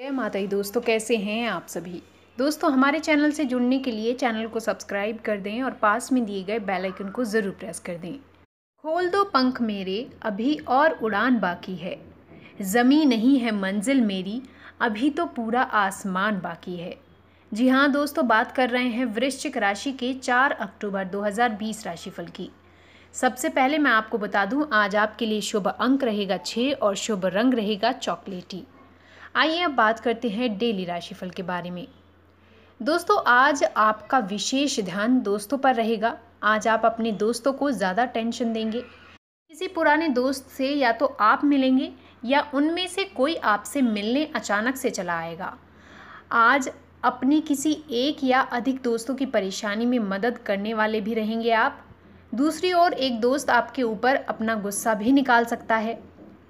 जय माता दोस्तों कैसे हैं आप सभी दोस्तों हमारे चैनल से जुड़ने के लिए चैनल को सब्सक्राइब कर दें और पास में दिए गए बेल आइकन को ज़रूर प्रेस कर दें खोल दो पंख मेरे अभी और उड़ान बाकी है ज़मी नहीं है मंजिल मेरी अभी तो पूरा आसमान बाकी है जी हाँ दोस्तों बात कर रहे हैं वृश्चिक राशि के चार अक्टूबर दो राशिफल की सबसे पहले मैं आपको बता दूं आज आपके लिए शुभ अंक रहेगा छः और शुभ रंग रहेगा चॉकलेटी आइए अब बात करते हैं डेली राशिफल के बारे में दोस्तों आज आपका विशेष ध्यान दोस्तों पर रहेगा आज आप अपने दोस्तों को ज़्यादा टेंशन देंगे किसी पुराने दोस्त से या तो आप मिलेंगे या उनमें से कोई आपसे मिलने अचानक से चला आएगा आज अपने किसी एक या अधिक दोस्तों की परेशानी में मदद करने वाले भी रहेंगे आप दूसरी ओर एक दोस्त आपके ऊपर अपना गुस्सा भी निकाल सकता है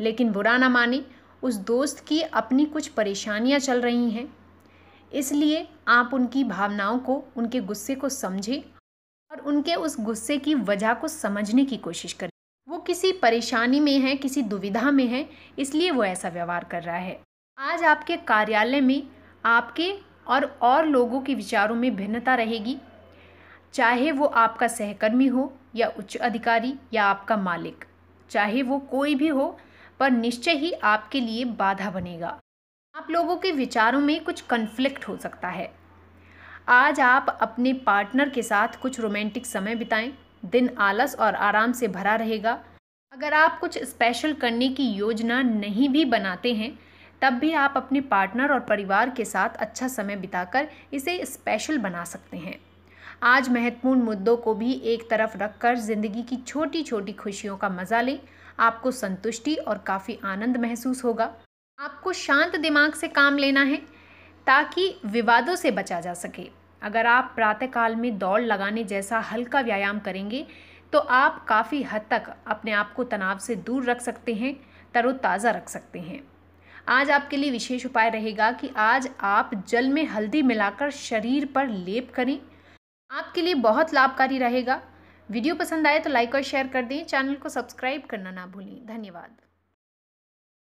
लेकिन बुरा ना माने उस दोस्त की अपनी कुछ परेशानियां चल रही हैं इसलिए आप उनकी भावनाओं को उनके गुस्से को समझें और उनके उस गुस्से की वजह को समझने की कोशिश करें वो किसी परेशानी में है किसी दुविधा में है इसलिए वो ऐसा व्यवहार कर रहा है आज आपके कार्यालय में आपके और और लोगों के विचारों में भिन्नता रहेगी चाहे वो आपका सहकर्मी हो या उच्च अधिकारी या आपका मालिक चाहे वो कोई भी हो पर निश्चय ही आपके लिए बाधा बनेगा आप लोगों के विचारों में कुछ कन्फ्लिक्ट हो सकता है आज आप अपने पार्टनर के साथ कुछ रोमांटिक समय बिताएं दिन आलस और आराम से भरा रहेगा अगर आप कुछ स्पेशल करने की योजना नहीं भी बनाते हैं तब भी आप अपने पार्टनर और परिवार के साथ अच्छा समय बिताकर इसे स्पेशल बना सकते हैं आज महत्वपूर्ण मुद्दों को भी एक तरफ रखकर ज़िंदगी की छोटी छोटी खुशियों का मज़ा लें आपको संतुष्टि और काफ़ी आनंद महसूस होगा आपको शांत दिमाग से काम लेना है ताकि विवादों से बचा जा सके अगर आप प्रातःकाल में दौड़ लगाने जैसा हल्का व्यायाम करेंगे तो आप काफ़ी हद तक अपने आप को तनाव से दूर रख सकते हैं तरोताज़ा रख सकते हैं आज आपके लिए विशेष उपाय रहेगा कि आज आप जल में हल्दी मिलाकर शरीर पर लेप करें आपके लिए बहुत लाभकारी रहेगा वीडियो पसंद आए तो लाइक और शेयर कर दें चैनल को सब्सक्राइब करना ना भूलें धन्यवाद